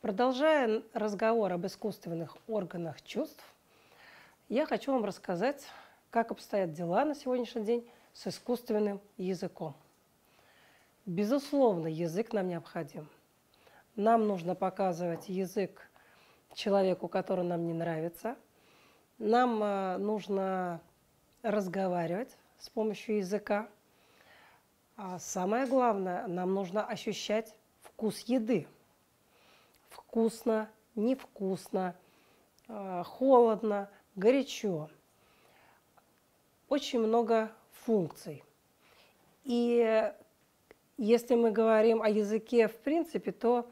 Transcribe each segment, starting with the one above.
Продолжая разговор об искусственных органах чувств, я хочу вам рассказать, как обстоят дела на сегодняшний день с искусственным языком. Безусловно, язык нам необходим. Нам нужно показывать язык человеку, который нам не нравится. Нам а, нужно разговаривать с помощью языка. А самое главное, нам нужно ощущать вкус еды – вкусно, невкусно, э, холодно, горячо. Очень много функций. И если мы говорим о языке в принципе, то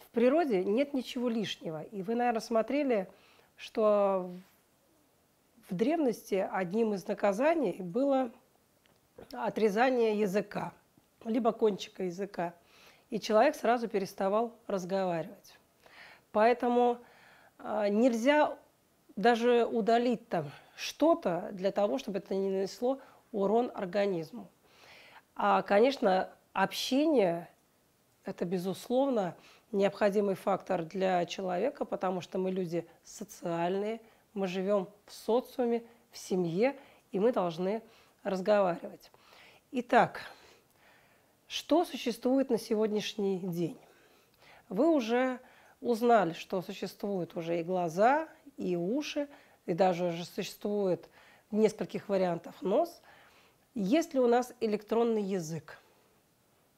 в природе нет ничего лишнего. И вы, наверное, смотрели, что в древности одним из наказаний было отрезание языка, либо кончика языка. И человек сразу переставал разговаривать. Поэтому а, нельзя даже удалить там что-то для того, чтобы это не нанесло урон организму. А, конечно, общение – это, безусловно, необходимый фактор для человека, потому что мы люди социальные, мы живем в социуме, в семье, и мы должны разговаривать. Итак, что существует на сегодняшний день? Вы уже узнали, что существуют уже и глаза, и уши, и даже уже существует в нескольких вариантах нос. Есть ли у нас электронный язык?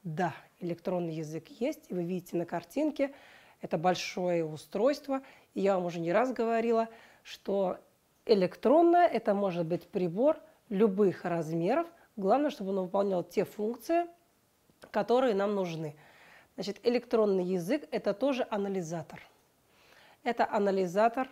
Да, электронный язык есть, и вы видите на картинке, это большое устройство. И я вам уже не раз говорила, что электронное – это может быть прибор любых размеров, главное, чтобы он выполнял те функции, которые нам нужны – Значит, электронный язык – это тоже анализатор. Это анализатор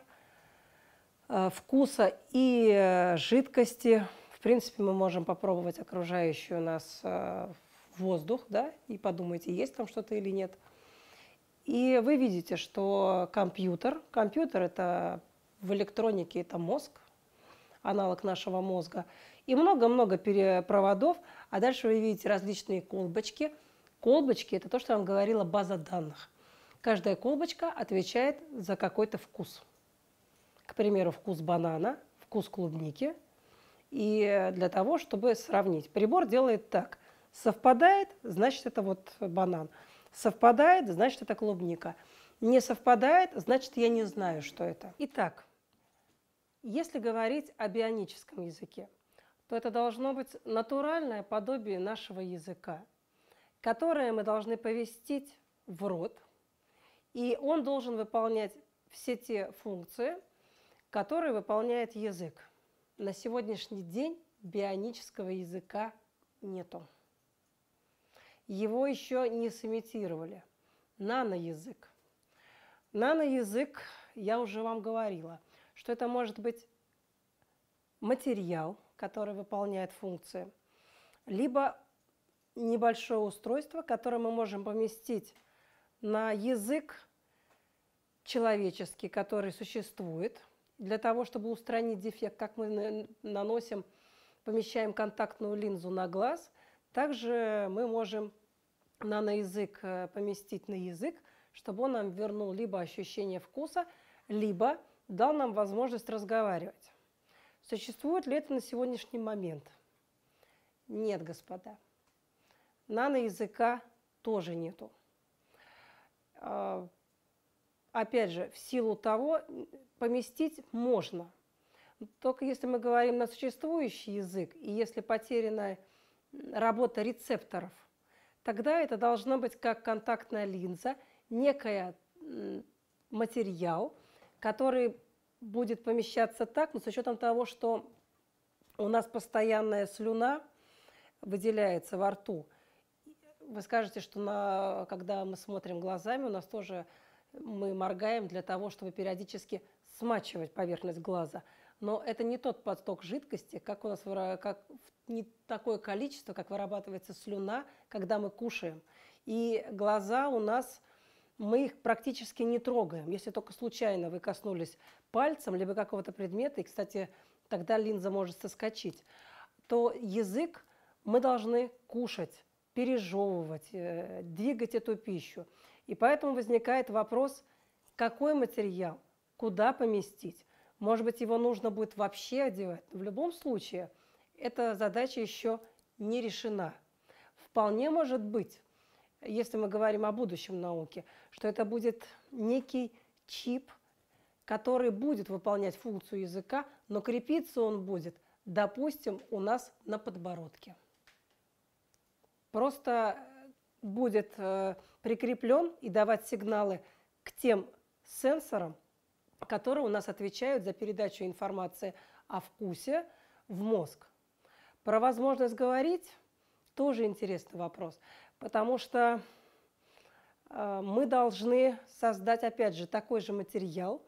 э, вкуса и э, жидкости. В принципе, мы можем попробовать окружающий у нас э, воздух, да, и подумайте, есть там что-то или нет. И вы видите, что компьютер, компьютер – это в электронике это мозг, аналог нашего мозга, и много-много проводов, а дальше вы видите различные колбочки – Колбочки – это то, что я вам говорила, база данных. Каждая колбочка отвечает за какой-то вкус. К примеру, вкус банана, вкус клубники. И для того, чтобы сравнить. Прибор делает так. Совпадает, значит, это вот банан. Совпадает, значит, это клубника. Не совпадает, значит, я не знаю, что это. Итак, если говорить о бионическом языке, то это должно быть натуральное подобие нашего языка – которое мы должны повестить в рот, и он должен выполнять все те функции, которые выполняет язык. На сегодняшний день бионического языка нету. Его еще не сымитировали. Наноязык. Наноязык, я уже вам говорила, что это может быть материал, который выполняет функции, либо небольшое устройство, которое мы можем поместить на язык человеческий, который существует, для того, чтобы устранить дефект, как мы наносим, помещаем контактную линзу на глаз, также мы можем наноязык э, поместить на язык, чтобы он нам вернул либо ощущение вкуса, либо дал нам возможность разговаривать. Существует ли это на сегодняшний момент? Нет, господа. Наноязыка тоже нету. А, опять же, в силу того, поместить можно. Только если мы говорим на существующий язык, и если потеряна работа рецепторов, тогда это должно быть как контактная линза, некая материал, который будет помещаться так, но с учетом того, что у нас постоянная слюна выделяется во рту – вы скажете, что на, когда мы смотрим глазами, у нас тоже мы моргаем для того, чтобы периодически смачивать поверхность глаза. Но это не тот поток жидкости, как у нас как, не такое количество, как вырабатывается слюна, когда мы кушаем. И глаза у нас, мы их практически не трогаем, если только случайно вы коснулись пальцем либо какого-то предмета, и, кстати, тогда линза может соскочить, то язык мы должны кушать пережевывать, э, двигать эту пищу. И поэтому возникает вопрос, какой материал, куда поместить. Может быть, его нужно будет вообще одевать. в любом случае, эта задача еще не решена. Вполне может быть, если мы говорим о будущем науке, что это будет некий чип, который будет выполнять функцию языка, но крепиться он будет, допустим, у нас на подбородке просто э, будет э, прикреплен и давать сигналы к тем сенсорам, которые у нас отвечают за передачу информации о вкусе в мозг. Про возможность говорить тоже интересный вопрос, потому что э, мы должны создать, опять же, такой же материал,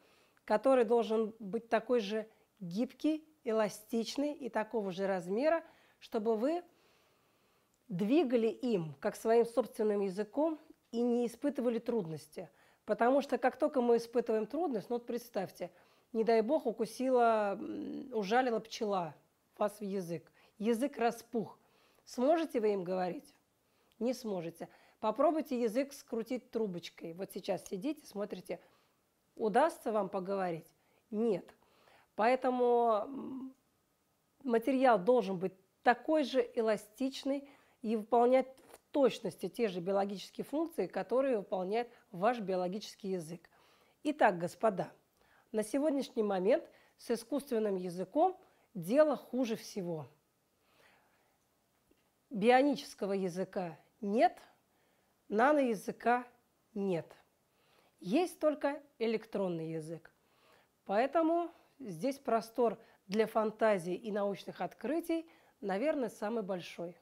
который должен быть такой же гибкий, эластичный и такого же размера, чтобы вы двигали им, как своим собственным языком, и не испытывали трудности. Потому что как только мы испытываем трудность, ну вот представьте, не дай бог укусила, ужалила пчела вас в язык, язык распух. Сможете вы им говорить? Не сможете. Попробуйте язык скрутить трубочкой. Вот сейчас сидите, смотрите, удастся вам поговорить? Нет. Поэтому материал должен быть такой же эластичный, и выполнять в точности те же биологические функции, которые выполняет ваш биологический язык. Итак, господа, на сегодняшний момент с искусственным языком дело хуже всего. Бионического языка нет, наноязыка нет. Есть только электронный язык. Поэтому здесь простор для фантазии и научных открытий, наверное, самый большой.